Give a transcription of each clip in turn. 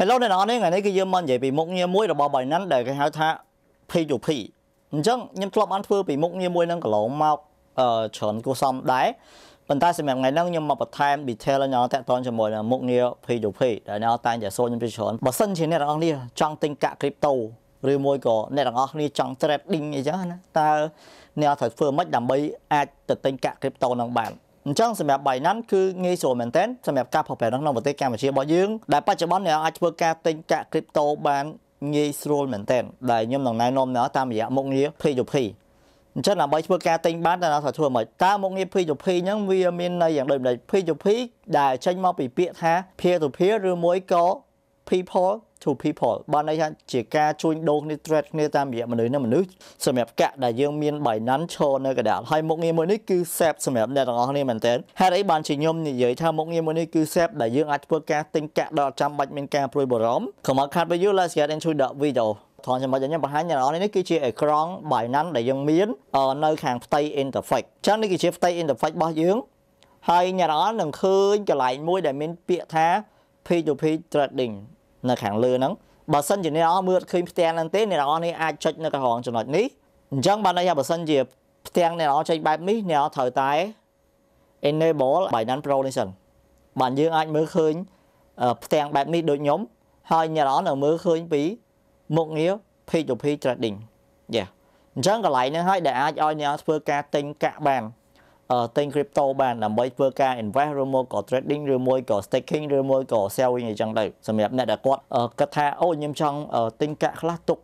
Hello អ្នកនរនេះថ្ងៃនេះគឺយើងមកនិយាយពីមុខងារមួយរបស់ Binance ដែលគេហៅថា P2P អញ្ចឹងខ្ញុំធ្លាប់បានធ្វើពីមុខងារមួយហ្នឹងកន្លងមកអឺច្រើនគួសមដែរប៉ុន្តែសម្រាប់ថ្ងៃហ្នឹងខ្ញុំមកបន្ថែម detail ឲ្យអ្នកតាក់ទងជាមួយនឹងមុខងារ P2P ដែលអ្នកតែងតែសួរខ្ញុំពីច្រើនបើសិនជាអ្នកទាំងអស់គ្នាចង់ទិញកាក់ crypto ឬមួយក៏អ្នកទាំងអស់គ្នាចង់ trading អីចឹងណាតើអ្នកត្រូវធ្វើម៉េចដើម្បីអាចទៅទិញកាក់ crypto ហ្នឹងបានអញ្ចឹងសម្រាប់ Binance គឺងាយស្រួលមែនទែនសម្រាប់ការផលប្រយោជន៍ក្នុងប្រទេសកម្ពុជារបស់យើង ដែលបច្ចុប្បន្នអ្នកអាចធ្វើការទិញកាក់ crypto បានងាយស្រួលមែនទែនដែលខ្ញុំនឹងណែនាំដល់តាមរយៈមុខងារ Pay to Pay អញ្ចឹងដើម្បីធ្វើការទិញបានតើថាធ្វើមិនតើមុខងារ P2P ហ្នឹងវាមានន័យយ៉ាងដូចម្ដេច P2P ដែលចេញមកពីពាក្យថា peer to peer ឬមួយក៏ people to people បើន័យថាជាការជួញដូរគ្នា trade គ្នាតាមរយៈមនុស្សនឹងមនុស្សសម្រាប់កាក់ដែលយើងមាន Binance ឈរនៅកដាលហើយមុខងារមួយនេះគឺ SEP សម្រាប់អ្នកទាំងអស់គ្នាមែនទែនហេតុអីបានជាខ្ញុំនិយាយថាមុខងារមួយនេះគឺ SEP ដែលយើងអាចធ្វើការទិញកាក់ដល់ចាំបាច់មានការព្រួយបារម្ភ Come on cut video let's get into the video ថនចំណុចខ្ញុំបង្ហាញដល់នេះគឺជាអេក្រង់ Binance ដែលយើងមាន នៅខាងផ្ទៃ interface ចឹងនេះគឺជាផ្ទៃ interface របស់យើងហើយអ្នកនរនឹងឃើញកន្លែងមួយដែលមានពាក្យថា P2P trading នៅខាងលើហ្នឹងបើសិនជាអ្នកនរមើលឃើញផ្ទាំងហ្នឹងទេអ្នកនរនេះអាចចុចនៅក្រហមចំណុចនេះអញ្ចឹងបានន័យថាបើសិនជាផ្ទាំងអ្នកនរចុចបែបនេះអ្នកនរត្រូវតែ enable Binance Pro នេះសិនបានយើងអាចមើលឃើញផ្ទាំងបែបនេះដូចខ្ញុំហើយអ្នកនរនៅមើលឃើញពីមុខងារ page to page trading យ៉ាអញ្ចឹងកន្លែងហ្នឹងហើយដែលអាចឲ្យអ្នកធ្វើការទិញកាក់បានទិញ crypto បានដើម្បីធ្វើការ invest ឬមកក៏ trading ឬមួយក៏ staking ឬមួយក៏ selling អីចឹងទៅសម្រាប់អ្នកដែលគាត់គិតថាអូខ្ញុំចង់ទិញកាក់ខ្លះទុក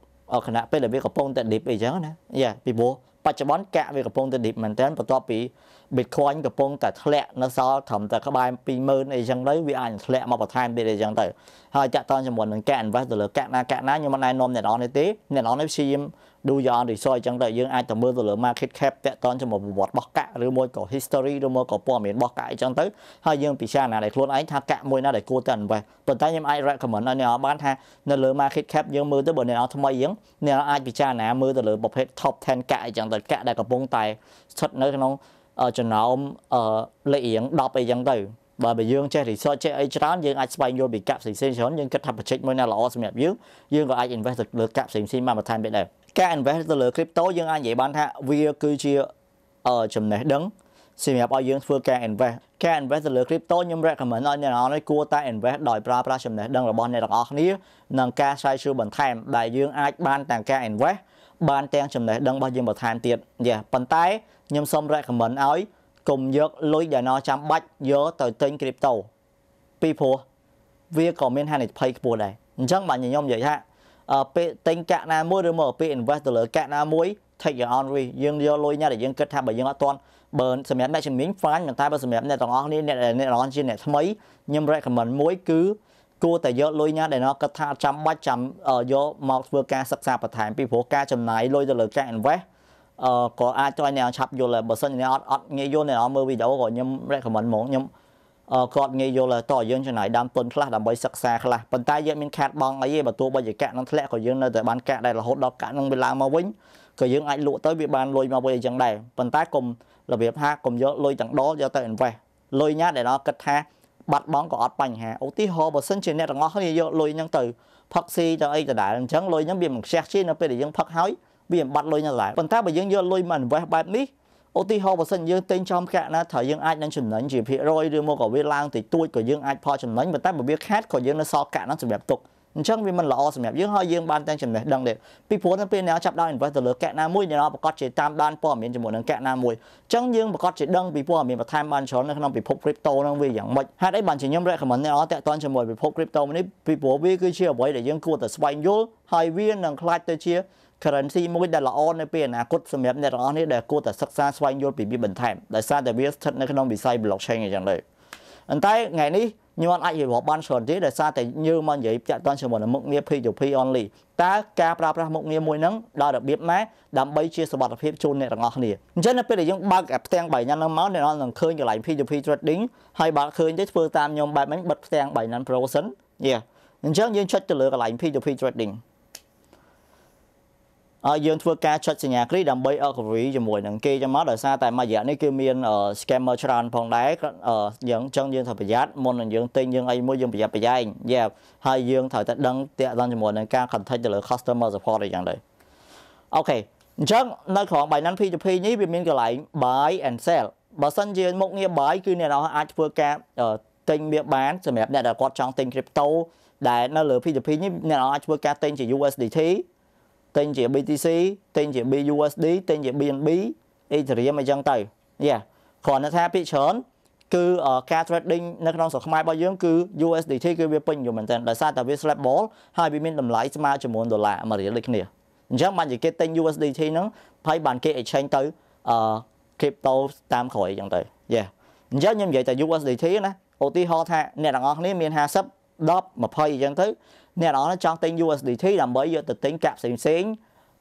ខណៈពេលដែលវាកំពុងតែ dip អីចឹងណាយ៉ាពីព្រោះបច្ចុប្បន្នកាក់វាកំពុងតែ dip មែនតើបន្ទាប់ពី Bitcoin កំពុងតែធ្លាក់នៅសល់ត្រឹមតែក្បែរ20000អីចឹងទៅវាអាចធ្លាក់មកបន្ថែមទៀតអីចឹងទៅហើយតាក់ទងជាមួយនឹងការ invest ទៅលើកាក់ណាកាក់ណាខ្ញុំមិនណែនាំអ្នកនរនេះទេអ្នកនរនេះព្យាយាម do your own research អញ្ចឹងទៅយើងអាចទៅមើលទៅលើ market cap តកតនជាមួយប្រវត្តិរបស់កាក់ឬមួយក៏ history ឬមួយក៏ព័ត៌មានរបស់កាក់អញ្ចឹងទៅហើយយើងពិចារណាដោយខ្លួនឯងថាកាក់មួយណាដែលគួរតែ invest ប៉ុន្តែខ្ញុំអាច recommend ឲ្យអ្នកបានថានៅលើ market cap យើងមើលទៅបើអ្នកថ្មីយើងអ្នកអាចពិចារណាមើលទៅលើប្រភេទ top 10កាក់អញ្ចឹងទៅកាក់ដែលកំពុងតែស្ថិតនៅក្នុងចំណោមលេខរៀង10អីចឹងទៅបើបើយើងចេះ research ចេះអីច្រើនយើងអាចស្វែងយល់ពីកាប់ផ្សេងៗច្រើនយើងគិតថា project មួយណាល្អសម្រាប់យើងយើងក៏អាច invest លើកាប់ផ្សេងៗមកបន្ថែមទៀតដែរការ invest ទៅលើ crypto យើងអាចនិយាយបានថាវាគឺជាចំណេះដឹងសម្រាប់ឲ្យយើងធ្វើការ invest ការ invest ទៅលើ crypto ខ្ញុំ recommend ឲ្យអ្នកនរនេះគួរតែ invest ដោយប្រើប្រាស់ចំណេះដឹងរបស់អ្នកទាំងអស់គ្នានិងការស្រាវជ្រាវបន្ថែមដែលយើងអាចបានទាំងការ invest បានទាំងចំណេះដឹងរបស់យើងបន្ថែមទៀតយ៉ាប៉ុន្តែខ្ញុំសូម recommend ឲ្យកុំយកលុយដែលណចាំបាច់យកទៅទិញ crypto ពីព្រោះវាក៏មានហានិភ័យខ្ពស់ដែរអញ្ចឹងបាទខ្ញុំនិយាយថាពេលទិញកាក់ណាមួយឬមកពេល invest ទៅលើកាក់ណាមួយ take your own risk យើងយកលុយណាដែលយើងគិតថាបើយើងអត់ទាន់បើសម្រាប់អ្នកជំនាញ fine ប៉ុន្តែបើសម្រាប់អ្នកទាំងអស់គ្នាអ្នកអ្នកទាំងអស់ជាអ្នកថ្មីខ្ញុំ recommend មួយគឺគួរតែយកលុយណាដែលគាត់គិតថាចាំបាច់ចាំយកមកធ្វើការសិក្សាបន្ថែមពីព្រោះការចំណាយលុយទៅលើការ invest អឺក៏អាចជួយអ្នកឆាប់យល់ដែរបើសិនជាអ្នកអត់អត់ងាយយល់អ្នកមើលវីដេអូក៏ខ្ញុំ recommend ហ្មងខ្ញុំគាត់ងាយយល់តើយើងចំណាយដើមទុនខ្លះដើម្បីសិក្សាខ្លះប៉ុន្តែយើងមានខាតបង់អីទេបើទោះបីជាកាក់នឹងធ្លាក់ក៏យើងនៅតែបានកាក់ដែររហូតដល់កាក់នឹងវាឡើងមកវិញក៏យើងអាចលក់ទៅវាបានលុយមកវិញអញ្ចឹងដែរប៉ុន្តែគុំរបៀបថាគុំយកលុយទាំងដុលយកទៅ invest លុយណាដែលដល់គិតថាបាត់បង់ក៏អត់បញ្ហាឧទាហរណ៍បើសិនជាអ្នកទាំងអស់គ្នាយកលុយហ្នឹងទៅផឹកស៊ីទៅអីដដែលអញ្ចឹងលុយហ្នឹងវាមិនខ្ជះជានៅពេលដែលយើងផឹកហើយវាមិនបាត់លុយនៅដដែលប៉ុន្តែបើយើងយកលុយមក invest បែបនេះឧទាហរណ៍បើសិនយើងទិញចំកាក់ណាត្រូវយើងអាចនឹងចំណេញជាភាគរយឬមកក៏វាឡើងតិចតួចក៏យើងអាចផលចំណេញប៉ុន្តែបើវាខាតក៏យើងនៅសល់កាក់ហ្នឹងសម្រាប់ទុកអញ្ចឹងវាមិនល្អសម្រាប់យើងហើយយើងបានទាំងចំណេះដឹងដែរពីព្រោះនៅពេលអ្នកចាប់ដើម invest ទៅលើកែណាមួយអ្នកប្រកាសជាតាមដានព័ត៌មានជាមួយនឹងកែណាមួយអញ្ចឹងយើងប្រកាសជាដឹងពីព័ត៌មានបន្ថែមបានច្រើននៅក្នុងពិភព crypto ហ្នឹងវាយ៉ាងម៉េចហេតុអីបានជាខ្ញុំ recommend អ្នកតាក់ទងជាមួយពិភព crypto នេះពីព្រោះវាគឺជាអ្វីដែលយើងគួរតែស្វែងយល់ហើយវានឹងខ្លាចទៅជា currency មួយដែលល្អនៅពេលអនាគតសម្រាប់អ្នកទាំងអស់នេះដែលគួរតែសិក្សាស្វែងយល់ពីវាបន្ថែមដោយសារតែវាស្ថិតនៅក្នុងវិស័យ blockchain អញ្ចឹងដែរប៉ុន្តែថ្ងៃនេះញាត់អាចរៀបរាប់បានច្រើនទៀតដោយសារតែយើងមកនិយាយតាក់ទងជាមួយនឹងមុខងារ P2P only តើការប្រើប្រាស់មុខងារមួយហ្នឹងដល់របៀបណាដើម្បីជាសមត្ថភាពជូនអ្នកទាំងអស់គ្នាអញ្ចឹងនៅពេលដែលយើងបើកផ្ទាំង Binance ហ្នឹងមកអ្នកនឹងឃើញកន្លែង P2P trading ហើយបើឃើញទេធ្វើតាមខ្ញុំបែបហ្នឹងបិទផ្ទាំង Binance Pro សិនយេអញ្ចឹងយើងចុចទៅលើកន្លែង P2P trading យើងធ្វើការចុចសញ្ញាគ្រីដើម្បី agree ជាមួយនឹងគេចាំមកដោយសារតែមួយរយៈនេះគឺមាន scammer ច្រើនផងដែរយើងអញ្ចឹងយើងត្រូវប្រយ័ត្នមុននឹងយើងទិញយើងអីមួយយើងប្រយ័ត្នប្រយែងយេហើយយើងត្រូវតែដឹងតាក់ទងជាមួយនឹងការ contact ទៅលើ customer support អីយ៉ាងដែរអូខេអញ្ចឹងនៅក្នុង Binance P2P នេះវាមានកន្លែង buy and sell បើសិនជាមុខងារ buy គឺអ្នកអាចធ្វើការទិញវាបានសម្រាប់អ្នកដែលគាត់ចង់ទិញ crypto ដែលនៅលើ P2P នេះអ្នកអាចធ្វើការទិញជា USDT ទិញជា BTC ទិញជា BUSD ទិញជា BNB Ethereum អញ្ចឹងទៅយ៉ាគ្រាន់តែថាពាក្យច្រើនគឺការ trading នៅក្នុងស្រុកខ្មែររបស់យើង គឺ USDT គឺវាពេញយូរមែនទែនដោយសារតែវា slab ball ហើយវាមានតម្លៃស្មើជាមួយដុល្លារមួយរៀលដូចគ្នាអញ្ចឹងបានជាគេទិញ USDT ហ្នឹងហើយបានគេ exchange ទៅអឺ crypto តាមក្រោយអញ្ចឹងទៅយ៉ាអញ្ចឹងខ្ញុំនិយាយតែ USDT ណាឧទាហរណ៍ថាអ្នកទាំងអស់គ្នា មាន50 10 20អញ្ចឹងទៅអ្នកទាំងអស់ចង់ទិញ USDT ដើម្បីយកទៅទិញកាក់ផ្សេងផ្សេង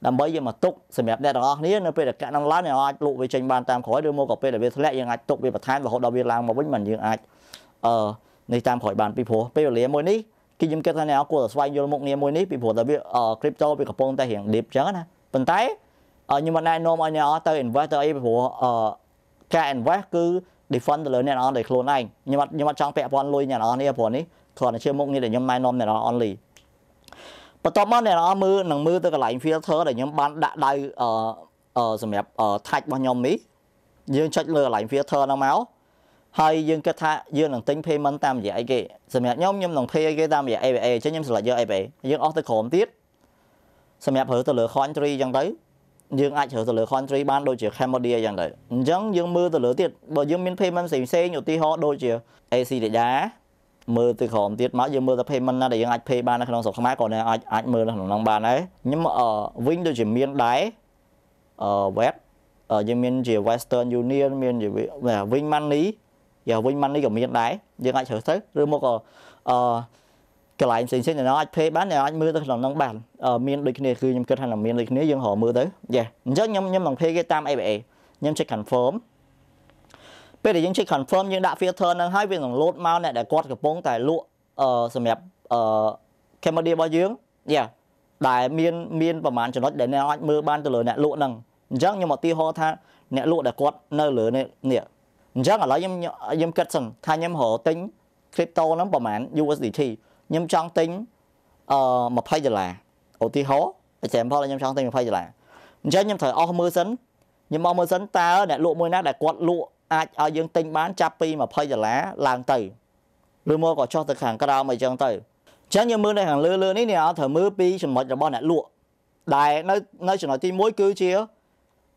ដើម្បីយកមកទុកសម្រាប់អ្នកទាំងអស់គ្នានៅពេលដែលកាក់នឹងឡើងយើងអាចលក់វាចេញបានតាមក្រោយឬមកក៏ពេលដែលវាធ្លាក់យើងអាចទុកវាបន្ថែមរហូតដល់វាឡើងមកវិញមិនយើងអាចអឺនេះតាមក្រោយបានពីព្រោះពេលវេលាមួយនេះគេខ្ញុំគិតថាអ្នកគួរតែស្វែងយល់មុខងារមួយនេះពីព្រោះតែវា crypto វាកំពុងតែរៀង deep ចឹងណាប៉ុន្តែខ្ញុំមិនណែនាំឲ្យអ្នកទៅ invest ទៅអីពីព្រោះអឺការ invest គឺ defend ទៅលើអ្នកនរដែលខ្លួនឯងខ្ញុំអត់ខ្ញុំអត់ចង់ពាក់ព័ន្ធលុយអ្នកនរនេះព្រោះនេះគ្រាន់តែជាមុខងារដែលខ្ញុំណែនាំអ្នកនរ only បន្ទាប់មកអ្នកនរមើលនឹងមើលទៅកន្លែង filter ដែលខ្ញុំបានដាក់ដៅអឺសម្រាប់ tag របស់ខ្ញុំនេះយើងចុចលើកន្លែង filter ហ្នឹងមកហើយយើងគិតថាយើងនឹងទិញ payment តាមរយៈអីគេសម្រាប់ខ្ញុំខ្ញុំនឹង pay គេតាមរយៈ APA អញ្ចឹងខ្ញុំ select យក APA យើងអស់ទៅក្រោមទៀតសម្រាប់ប្រើទៅលើ country អញ្ចឹងទៅយើងអាចជ្រើសទៅលើ country បានដូចជា Cambodia អញ្ចឹងទៅអញ្ចឹងយើងមើលទៅលើទៀតបើយើងមាន payment ផ្សេងៗឧទាហរណ៍ដូចជា AC ដេដាមើលទៅក្រោមទៀតមកយើងមើលតែ payment ណាដែលយើងអាច pay បាននៅក្នុងស្រុកខ្មែរក៏អាចអាចមើលនៅក្នុងនោះបានដែរខ្ញុំវិញដូចជាមានដែរអឺ web យើងមានជា Western Union មានជា Wing Money យក Wing Money ក៏មានដែរយើងអាចជ្រើសទៅឬមកក៏អឺកន្លែងផ្សេងៗដែលអាច pay បានដែលអាចមើលទៅក្នុងនោះបានមានដូចគ្នាគឺខ្ញុំគិតថានឹងមានដូចគ្នាយើងរកមើលទៅយេអញ្ចឹងខ្ញុំខ្ញុំនឹង pay គេតាម APA ខ្ញុំ check confirm ពេលដែលយើងចុច confirm យើងដាក់ filter នឹងហើយវានឹង load មកអ្នកដែលគាត់កំពុងតែលក់អឺសម្រាប់អឺ camera របស់យើងយ៉ាដែលមានមានប្រហែលចំណុចដែលអ្នកអាចមើលបានទៅលើអ្នកលក់ហ្នឹងអញ្ចឹងខ្ញុំឧទាហរណ៍ថាអ្នកលក់ដែលគាត់នៅលើនេះអញ្ចឹងឥឡូវខ្ញុំខ្ញុំគិតសិនថាខ្ញុំរកទិញ crypto ហ្នឹងប្រហែល USDT ខ្ញុំចង់ទិញអឺ20ដុល្លារឧទាហរណ៍ example ខ្ញុំចង់ទិញ20ដុល្លារអញ្ចឹងខ្ញុំត្រូវអស់មើលសិនខ្ញុំអស់មើលសិនតើអ្នកលក់មួយណាដែលគាត់លក់អាចឲ្យយើងទិញបានចាប់ពី20ដុល្លារឡើងទៅឬមកក៏ចុះទៅខាងក្រោមអីចឹងទៅអញ្ចឹងយើងមើលនៅខាងលើលើនេះអ្នកអត់ត្រូវមើលពីចំណុចរបស់អ្នកលក់ដែលនៅនៅចំណុចទី1គឺជា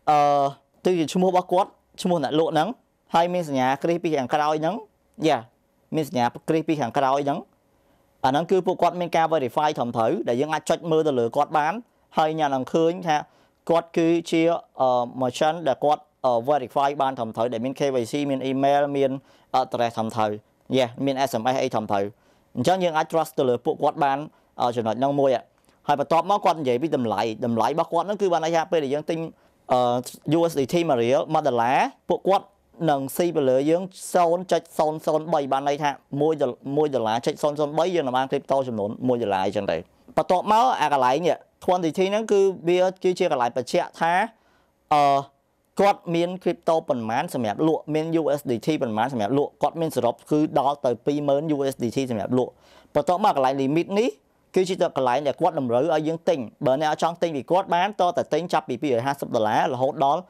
អឺទីឈ្មោះរបស់គាត់ឈ្មោះអ្នកលក់ហ្នឹងហើយមានសញ្ញាគ្រីសពីខាងក្រោយហ្នឹងយ៉ាមានសញ្ញាគ្រីសពីខាងក្រោយហ្នឹងអាហ្នឹងគឺពួកគាត់មានការ verify ត្រឹមត្រូវដែលយើងអាចចុចមើលទៅលើគាត់បានហើយអ្នកនឹងឃើញថាគាត់គឺជា merchant ដែលគាត់ verify បានត្រឹមត្រូវដែលមាន KYC មាន email មាន address ត្រឹមត្រូវ yes មាន SMS អីត្រឹមត្រូវអញ្ចឹងយើងអាច trust ទៅលើពួកគាត់បានចំណុចហ្នឹងមួយហើយបន្ទាប់មកគាត់និយាយពីតម្លៃតម្លៃរបស់គាត់ហ្នឹងគឺបានន័យថាពេលដែលយើងទិញ USDT 1រៀល1ដុល្លារពួកគាត់នឹងស៊ីទៅលើយើង0.003បានន័យថា1ដុល្លារ0.003យើងនឹងបាន crypto ចំនួន1ដុល្លារអញ្ចឹងទៅបន្ទាប់មកអាកន្លែងនេះ quantity ហ្នឹងគឺវា គឺជាកន្លែងបញ្ជាក់ថាអឺគាត់មាន crypto ប៉ុន្មានសម្រាប់លក់មាន USDT ប៉ុន្មានសម្រាប់លក់គាត់មានសរុបគឺដល់ទៅ20000 USDT សម្រាប់លក់បន្ទាប់មកកន្លែង limit នេះគឺជាតកន្លែងដែលគាត់តម្រូវឲ្យយើងទិញបើអ្នកចង់ទិញពីគាត់បានតតែទិញចាប់ពី250ដុល្លាររហូតដល់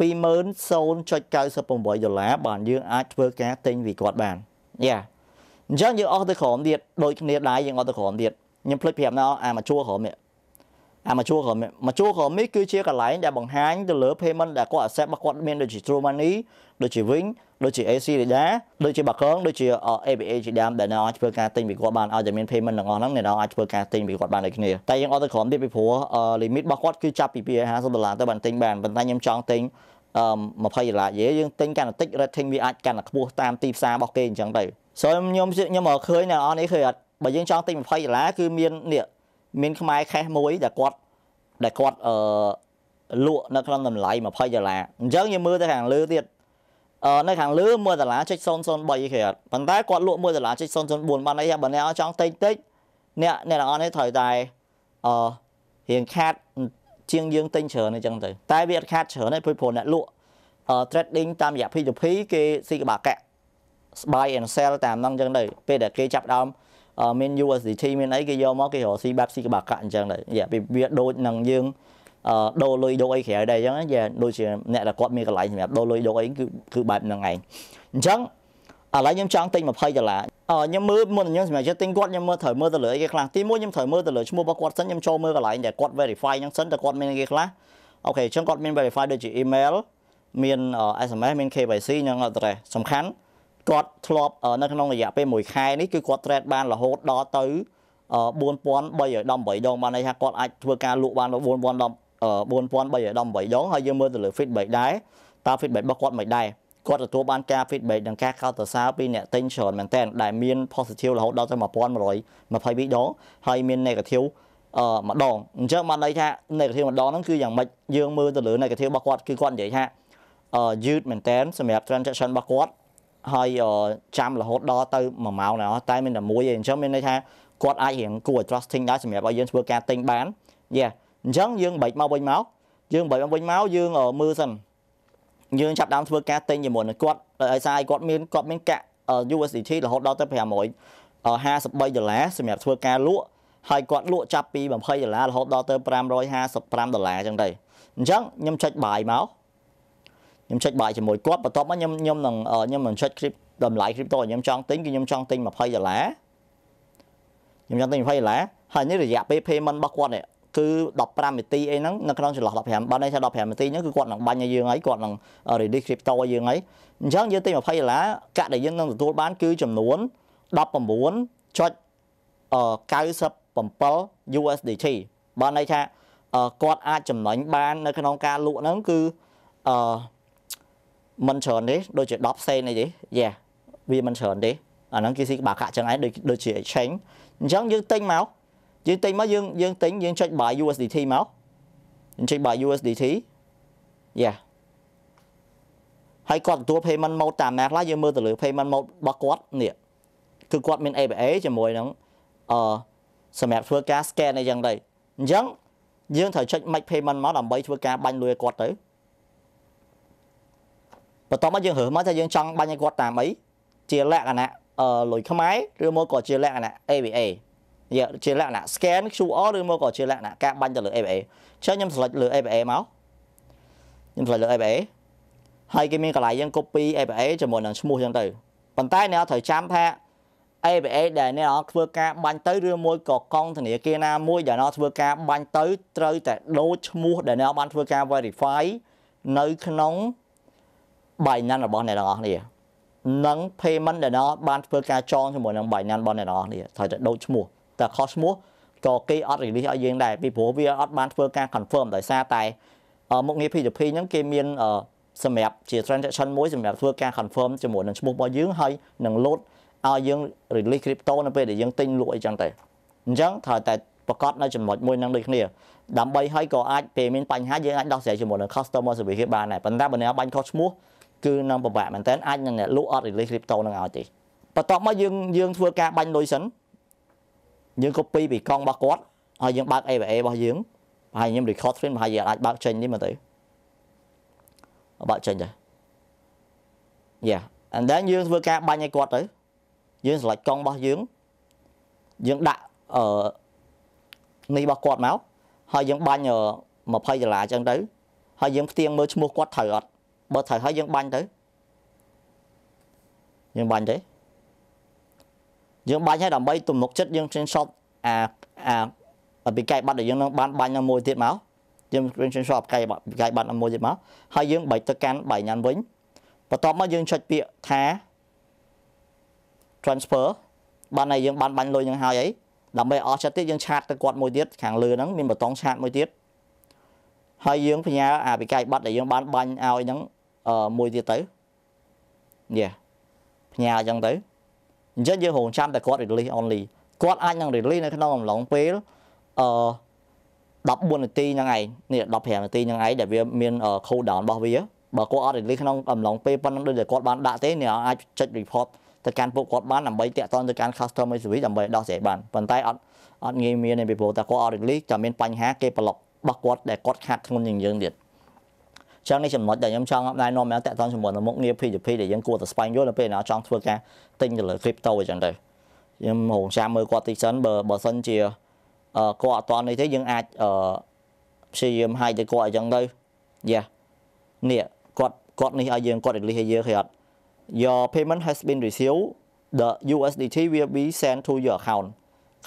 20000.98ដុល្លារបានយើងអាចធ្វើការទិញពីគាត់បានយ៉ាអញ្ចឹងយើងអស់ទៅក្រោមទៀតដូចគ្នា ដែរយើងអត់ទៅក្រោមទៀតខ្ញុំភ្លេចប្រាប់ណោអាមកជួរក្រោមនេះអាមជួរក៏មជួរក៏មីគឺជាកន្លែងដែលបង្ហាញទៅលើ payment ដែលគាត់ accept របស់គាត់មានដូចជា True Money ដូចជាវិញដូចជា AC រីដាដូចជាបាកងដូចជា ABA ជាដើមដែលអ្នកអាចធ្វើការទិញពីគាត់បានឲ្យតែមាន payment ទាំងអស់ហ្នឹងអ្នកអាចធ្វើការទិញពីគាត់បានដូចគ្នាតែយើងអត់ទៅក្រមទៀតពីព្រោះ limit របស់គាត់គឺចាប់ពី250ដុល្លារទៅបានទិញបានប៉ុន្តែខ្ញុំចង់ទិញអឺ20ដុល្លារយេយើងទិញកាន់តែតិច rating វាអាចកាន់តែខ្ពស់តាមទីផ្សាររបស់គេអញ្ចឹងទៅ so ខ្ញុំខ្ញុំមកឃើញអ្នកនរនេះឃើញអត់បើយើងចង់ទិញ20ដុល្លារគឺមាននេះមានខ្មែរខេះមួយដែលគាត់ដែលគាត់អឺលក់នៅក្នុងតម្លៃ20ដុល្លារអញ្ចឹងយើងមើលទៅខាងលើទៀតអឺនៅខាងលើ1ដុល្លារចុច003គេអត់ប៉ុន្តែគាត់លក់1ដុល្លារចុច004បានអីបើអ្នកចង់តិចតិចអ្នកអ្នកទាំងអស់នេះត្រូវតែអឺរៀងខាត់ជាងយើងទិញច្រើនអញ្ចឹងទៅតែវាអត់ខាត់ច្រើនទេព្រោះព្រោះអ្នកលក់ trading តាមរយៈ P2P គេស៊ីក្បាលកាក់ buy and sell តាមហ្នឹងអញ្ចឹងទៅពេលដែលគេចាប់ដើមមាន USDT មានអីគេយកមកគេរកស៊ីបែបស៊ីកបាកៈអញ្ចឹងដែរយ៉ាវាដូចនឹងយើងដូរលុយដូរអីក្រៅដែរអញ្ចឹងយ៉ាដូចជាអ្នកដែលគាត់មានកន្លែងសម្រាប់ដូរលុយដូរអីគឺគឺបែបហ្នឹងឯងអញ្ចឹងឥឡូវខ្ញុំចង់ទិញ20ដុល្លារខ្ញុំមើលមុនខ្ញុំសម្រាប់ចិត្តទិញគាត់ខ្ញុំមើលត្រូវមើលទៅលើអីគេខ្លះទីមួយខ្ញុំត្រូវមើលទៅលើឈ្មោះរបស់គាត់សិនខ្ញុំចូលមើលកន្លែងដែលគាត់ verify ហ្នឹងសិនតើគាត់មានអីគេខ្លះអូខេអញ្ចឹងគាត់មាន verify ដូចជា email មាន SMS មាន KYC និង address សំខាន់គាត់ធ្លាប់នៅក្នុងរយៈពេល1ខែនេះគឺគាត់ trade បានរហូតដល់ទៅ4318ដងបានន័យថាគាត់អាចធ្វើការលក់បាន4010 4318ដងហើយយើងមើលទៅលើ feedback ដែរតើ feedback របស់គាត់មិនដែរគាត់ទទួលបានការ feedback និងការកោតសរសើរពីអ្នកទិញច្រើនមែនទែនដែលមាន positive រហូតដល់ទៅ1122ដងហើយមាន negative អឺម្ដងអញ្ចឹងបានន័យថា negative ម្ដងហ្នឹងគឺយ៉ាងម៉េចយើងមើលទៅលើ negative របស់គាត់គឺគាត់និយាយថាអឺយឺតមែនតើសម្រាប់ transaction របស់គាត់ហើយចាំរហូតដល់ទៅ1ម៉ោងដែរតែមានតែមួយឯងអញ្ចឹងមានន័យថាគាត់អាចរៀងគួរឲ្យ trusting ដែរសម្រាប់ឲ្យយើងធ្វើការទិញបានយេអញ្ចឹងយើងបែកមកវិញមកយើងបែកមកវិញមកយើងមើលសិនយើងចាប់ដើមធ្វើការទិញជាមួយនឹងគាត់ដោយសារគាត់មានគាត់មានកាក់ USDT រហូតដល់ទៅ553ដុល្លារសម្រាប់ធ្វើការលក់ហើយគាត់លក់ចាប់ពី20ដុល្លាររហូតដល់ទៅ555ដុល្លារអញ្ចឹងទៅអញ្ចឹងខ្ញុំចុចបាយមកខ្ញុំចុចបាយជាមួយគាត់បន្ទាប់មកខ្ញុំខ្ញុំនឹងខ្ញុំនឹងចុច crypto តម្លៃ crypto ខ្ញុំចង់ទិញគឺខ្ញុំចង់ទិញ20ដុល្លារខ្ញុំចង់ទិញ20ដុល្លារហើយនេះរយៈពេល payment របស់គាត់នេះគឺ15នាទីអីហ្នឹងនៅក្នុងចន្លោះ15បើន័យថា15នាទីហ្នឹងគឺគាត់នឹងបាញ់ឲ្យយើងហើយគាត់នឹង release crypto ឲ្យយើងហើយអញ្ចឹងយើងទិញ20ដុល្លារកាក់ដែលយើងនឹងទទួលបានគឺចំនួន19.97 USDT បើន័យថាគាត់អាចចំណេញបាននៅក្នុងការលក់ហ្នឹងគឺអឺមិនច្រើនទេដូចជា10ផ្សេងអីទេយ៉ាវាមិនច្រើនទេអាហ្នឹងគេស៊ីបាកាក់ចឹងឯងដូចដូចជា exchange អញ្ចឹងយើងទិញមកយើងទិញមកយើងយើងទិញយើងចុច buy USDT មកយើងចុច buy USDT យ៉ាហើយគាត់ទទួល payment mode តាម Mac ឡើយយើងមើលទៅលើ payment mode របស់គាត់នេះគឺគាត់មាន APA ជាមួយនឹងអឺសម្រាប់ធ្វើការ scan អីចឹងទៅអញ្ចឹងយើងត្រូវចុច make payment មកដើម្បីធ្វើការបាញ់លុយឲ្យគាត់ទៅបន្ទាប់មកយើងរើសមកថាយើងចង់បាញ់ឲ្យគាត់តាមអីជាលក្ខណៈលុយខ្មែរឬមកក៏ជាលក្ខណៈ AVA ជាលក្ខណៈ scan QR ឬមកក៏ជាលក្ខណៈការបាញ់ទៅលើ AVA អញ្ចឹងខ្ញុំ select លើ AVA មកខ្ញុំ select លើ AVA ហើយគេមានកន្លែងយើង copy AVA ជាមួយនឹងឈ្មោះអញ្ចឹងទៅប៉ុន្តែអ្នកត្រូវចាំថា AVA ដែលអ្នកធ្វើការបាញ់ទៅឬមួយក៏កង់ធនាគារណាមួយដែលអ្នកធ្វើការបាញ់ទៅត្រូវតែដូចឈ្មោះដែលអ្នកបានធ្វើការ verify នៅក្នុង Binance របស់អ្នកទាំងអស់គ្នា និង payment ដែលអ្នកបានធ្វើការចងជាមួយនឹង Binance របស់អ្នកទាំងអស់គ្នាត្រូវតែដូរឈ្មោះតែខុសឈ្មោះក៏គេអត់ release ឲ្យយើងដែរពីព្រោះវាអត់បានធ្វើការ confirm ដោយសារតែ មុខងារ P2P ហ្នឹងគេមានសម្រាប់ជា transaction មួយសម្រាប់ធ្វើការ confirm ជាមួយនឹងឈ្មោះរបស់យើង ហើយនឹង load ឲ្យយើង release crypto នៅពេលដែលយើងទិញលក់អីចឹងទៅអញ្ចឹងត្រូវតែប្រកាសនៅចំណុចមួយនឹងដូចគ្នាដើម្បីឲ្យក៏អាចពេលមានបញ្ហាយើងអាចដោះស្រាយជាមួយនឹង customer service គេបានដែរប៉ុន្តែបើអ្នកបាញ់ខុសឈ្មោះគឺនឹងពិបាកមែនតើអាចនឹងអ្នកលក់អត់ release crypto នឹងឲ្យទេបន្ទាប់មកយើងយើងធ្វើការបាញ់លុយសិនយើង copy ពីកង់របស់គាត់ហើយយើងបើក AVA របស់យើងប្រហែលខ្ញុំ record screen ប្រហែលយើងអាចបើកចេញនេះមកទៅបើកចេញទៅ Yeah and then យើងធ្វើការបាញ់ឲ្យគាត់ទៅយើង select កង់របស់យើងយើងដាក់អឺនេះរបស់គាត់មកហើយយើងបាញ់20ដុល្លារអញ្ចឹងទៅហើយយើងផ្ទៀងមើលឈ្មោះគាត់ត្រូវអត់បើត្រូវហើយយើងបាញ់ទៅយើងបាញ់ទៅយើងបាញ់ហើយដើម្បីទំនុកចិត្តយើង screenshot អាអាពីកាយបាត់ដែលយើងនឹងបានបាញ់នៅមួយទៀតមកយើង screenshot កាយបាត់កាយបាត់នៅមួយទៀតមកហើយយើងបែកទៅកាន់បៃញ៉ានវិញបន្ទាប់មកយើងចុចពាក្យថា transfer បានហើយយើងបានបាញ់លុយនឹងហើយអីដើម្បីអស់ចិត្តទៀតយើងឆាតទៅគាត់មួយទៀតខាងលើហ្នឹងមានប៊ូតុងឆាតមួយទៀតហើយយើងផ្ញើអាពីកាយបាត់ដែលយើងបានបាញ់ឲ្យហ្នឹងមួយទៀតទៅយេផ្ញើអញ្ចឹងទៅអញ្ចឹងយើងរងចាំតែគាត់ release only គាត់អាចនឹង release នៅក្នុងអំឡុងពេលអឺ14នាទីហ្នឹងឯងនេះ15នាទីហ្នឹងឯងដែលវាមាន cool down របស់វាបើគាត់អត់ release ក្នុងអំឡុងពេលប៉ុណ្ណឹងដូចតែគាត់បានដាក់ទេអ្នកអាចចុច report ទៅកាន់ពួកគាត់បានដើម្បីតាក់ទងទៅកាន់ customer service ដើម្បីដោះស្រាយបានប៉ុន្តែអត់អត់ងាយមានទេពីព្រោះតែគាត់អត់ release តែមានបញ្ហា គេប្លុករបស់គាត់ដែលគាត់ខាត់ធ្ងន់ជាងយើងទៀតអញ្ចឹងនេះចំណុចដែលខ្ញុំចង់ណែនាំមកតាក់ទងជាមួយនឹងមុខងារ P2P ដែលយើងគួរតែស្វែងយល់នៅពេលណាចង់ធ្វើការទិញទៅលើ crypto អញ្ចឹងទៅខ្ញុំរងចាំមើលគាត់តិចសិនបើបើសិនជាគាត់អត់តនេះទេយើងអាចព្យាយាមហាយទៅគាត់អញ្ចឹងទៅយ៉ានេះគាត់គាត់នេះឲ្យយើងគាត់ release ឲ្យយើងគេអត់ Your payment has been received the USDT will be sent to your account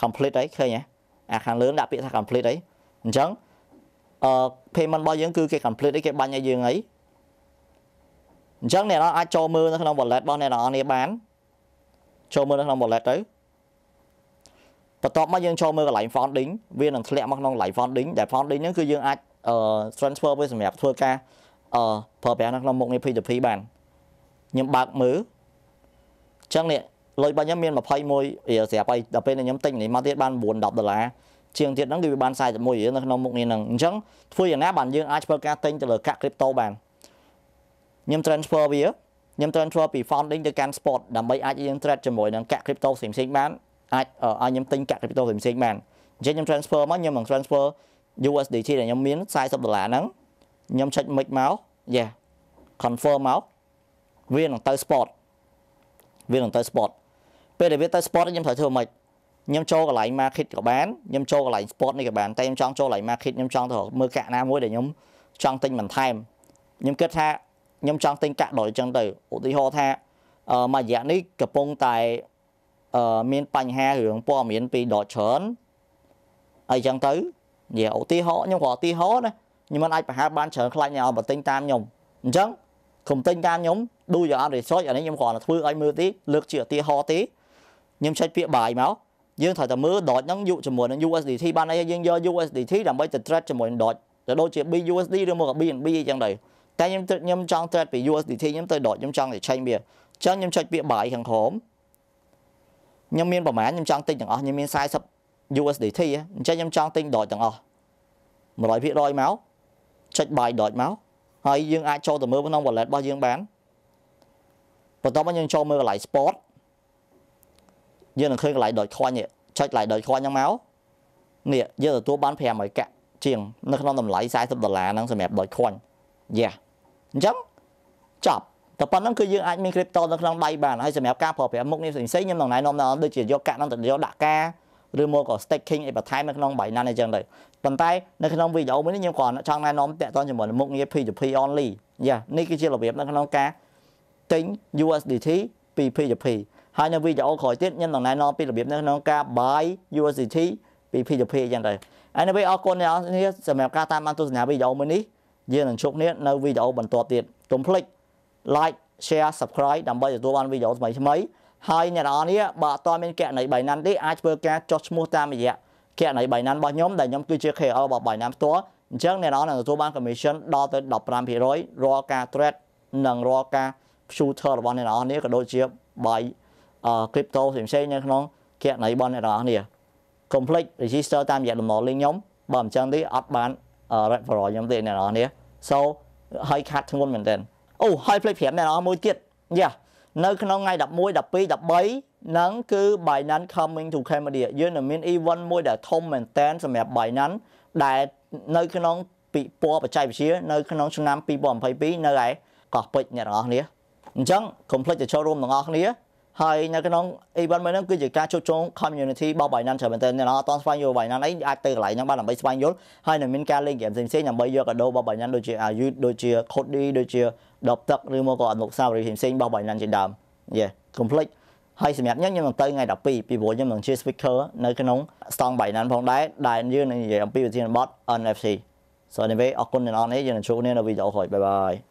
complete អីឃើញហ៎អាខាងលើដាក់ពាក្យថា complete អីអញ្ចឹង payment របស់យើងគឺគេ complete អីគេបាញ់ឲ្យយើងអីអញ្ចឹងអ្នកនរអាចចូលមើលនៅក្នុង wallet របស់អ្នកនរនេះបានចូលមើលនៅក្នុង wallet ទៅបន្ទាប់មកយើងចូលមើលកន្លែង funding វានឹងធ្លាក់មកក្នុងកន្លែង funding ដែល funding ហ្នឹងគឺយើងអាច transfer ទៅសម្រាប់ធ្វើការប្រើប្រាស់នៅក្នុងមុខងារ P2P បានខ្ញុំបើកមើលអញ្ចឹងនេះលុយរបស់ខ្ញុំមាន21ស្រាប់ហើយដល់ពេលខ្ញុំទិញនេះមកទៀតបាន9 10ដុល្លារជាងទៀតហ្នឹងគឺវាបាន41រៀលនៅក្នុងមុខនេះហ្នឹងអញ្ចឹងធ្វើយ៉ាងណាបានយើងអាចធ្វើការទិញទៅលើកាក់ crypto បានខ្ញុំ transfer វាខ្ញុំ transfer ពី founding ទៅកាន់ spot ដើម្បីអាចយើង trade ជាមួយនឹងកាក់ crypto ផ្សេងៗបានអាចឲ្យខ្ញុំទិញកាក់ crypto ផ្សេងៗបានអញ្ចឹងខ្ញុំ transfer មកខ្ញុំនឹង transfer USDT ដែលខ្ញុំមាន40ដុល្លារហ្នឹងខ្ញុំចុច mix មក yeah confirm មកវានឹងទៅ spot វានឹងទៅ spot ពេលដែលវាទៅ spot ខ្ញុំត្រូវធ្វើម៉េចខ្ញុំចូលកន្លែង market ក៏បានខ្ញុំចូលកន្លែង sport នេះក៏បានតែខ្ញុំចង់ចូលកន្លែង market ខ្ញុំចង់ទៅមើលកាក់ណាមួយដែលខ្ញុំចង់ទិញបន្ថែមខ្ញុំគិតថាខ្ញុំចង់ទិញកាក់ដុយចឹងទៅឧទាហរណ៍ថាមួយរយៈនេះកំពុងតែមានបញ្ហារឿងព័ត៌មានពី Dodge អីចឹងទៅនិយាយឧទាហរណ៍ខ្ញុំក៏ឧទាហរណ៍ណាខ្ញុំមិនអាចបង្ហើបបានច្រើនខ្លាញ់ឲ្យបើទិញតាមខ្ញុំអញ្ចឹងខ្ញុំទិញតាមខ្ញុំឌូយ៉ាងអត់ research អានេះខ្ញុំគ្រាន់តែធ្វើឲ្យមើលទេលើកជាឧទាហរណ៍ទេខ្ញុំចុចពាក្យបាយមកយើងត្រូវតែមើល Dodge ហ្នឹងយកជាមួយនឹង USDT បានអីយើងយក USDT ដើម្បីទៅ trade ជាមួយនឹង Dodge ទៅដូចជា BUSD ឬមក BNB អីចឹងដែរតែខ្ញុំខ្ញុំចង់ trade ពី USDT ខ្ញុំទៅ Dodge ខ្ញុំចង់ទៅ change វាអញ្ចឹងខ្ញុំចុចពាក្យ buy ខាងក្រោមខ្ញុំមានប្រមាណខ្ញុំចង់ទិញទាំងអស់ខ្ញុំមាន40 USDT អញ្ចឹងខ្ញុំចង់ទិញ Dodge ទាំងអស់100%មកចុច buy Dodge មកហើយយើងអាចចូលទៅមើលក្នុង wallet របស់យើងបានបន្ទាប់មកយើងចូលមើលកន្លែង sport យើងនឹងឃើញកន្លែង Dogecoin នេះចុចកន្លែង Dogecoin ហ្នឹងមកនេះយើងទទួលបាន500កាក់ជាង នៅក្នុងតម្លៃ40ដុល្លារហ្នឹងសម្រាប់ Dogecoin យ៉ាអញ្ចឹងចប់តែប៉ុណ្្នឹងគឺយើងអាចមាន crypto នៅក្នុងដៃបានហើយសម្រាប់ការប្រើប្រាស់មុខនេះផ្សេងៗខ្ញុំនឹងណែនាំដល់ដូចជាយកកាក់ហ្នឹងទៅយកដាក់ការឬមកក៏ staking ឯបន្ថែមនៅក្នុង Binance អញ្ចឹងទៅប៉ុន្តែនៅក្នុងវីដេអូមួយនេះខ្ញុំគ្រាន់ចង់ណែនាំតាក់ទងជាមួយមុខងារ P2P only យ៉ានេះគឺជារបៀបនៅក្នុងការទិញ USDT ពី P2P ហើយនៅវីដេអូក្រោយទៀតខ្ញុំនឹងណែនាំពីរបៀបនៅក្នុងការ buy USDT ពី P2P អញ្ចឹងទៅ Anyway អរគុណអ្នកនរសម្រាប់ការតាមដានទស្សនាវីដេអូមួយនេះយើងនឹងជួបគ្នានៅវីដេអូបន្តទៀតកុំភ្លេច like share subscribe ដើម្បីទទួលបានវីដេអូថ្មីថ្មីហើយអ្នកនរនេះបើអត់មានគណនី Binance ទេអាចធ្វើការចុះឈ្មោះតាមរយៈគណនី Binance របស់ខ្ញុំដែលខ្ញុំគឺជា KOL របស់ Binance ផ្ទាល់អញ្ចឹងអ្នកនរនឹងទទួលបាន commission ដល់ទៅ15%រាល់ការ trade និងរាល់ការ future របស់អ្នកនរនេះក៏ដូចជា buy គ្រីបតូផ្សេងៗនៅក្នុងគណនីរបស់អ្នកទាំងអស់គ្នា complete register តាមរយៈលំអលេខខ្ញុំបើមិនចឹងទេអត់បាន referral ខ្ញុំទេអ្នកទាំងអស់គ្នា so ហើយខាត់ធ្ងន់មែនទែនអូហើយភ្លេចប្រាប់អ្នកទាំងអស់មួយទៀតយ៉ានៅក្នុងថ្ងៃ11 12 13នឹងគឺ Binance coming to Cambodia យើងនឹងមាន event មួយដែលធំមែនទែនសម្រាប់ Binance ដែលនៅក្នុងពិព័រណ៍បច្ចេកវិទ្យានៅ ក្នុងឆ្នាំ2022នៅឯកោះពេជ្រអ្នកទាំងអស់គ្នាអញ្ចឹងកុំភ្លេចទៅចូលរួមទាំងអស់គ្នាហើយនៅក្នុង event មួយហ្នឹងគឺជាការជួបជុំ community របស់ Binance ច្រើនមែនទែនអ្នកនរអត់ស្វែងយល់ Binance អីអាចទៅកន្លែងហ្នឹងបានដើម្បីស្វែងយល់ហើយនឹងមានការលេង game ផ្សេងៗដើម្បីយកកាដូរបស់ Binance ដូចជា AU ដូចជា Cody ដូចជាដបទឹកឬមកក៏អនុស្សាវរីយ៍ផ្សេងៗរបស់ Binance ជាដើមយេ complete ហើយសម្រាប់ខ្ញុំខ្ញុំនឹងទៅថ្ងៃ12ពីព្រោះខ្ញុំនឹងជា speaker នៅក្នុង Strong Binance ផងដែរដែលយើងនឹងនិយាយអំពីវិធានបត់ NFT So anyway អរគុណអ្នកនរនេះយើងនឹងជួបគ្នានៅវីដេអូក្រោយបាយបាយ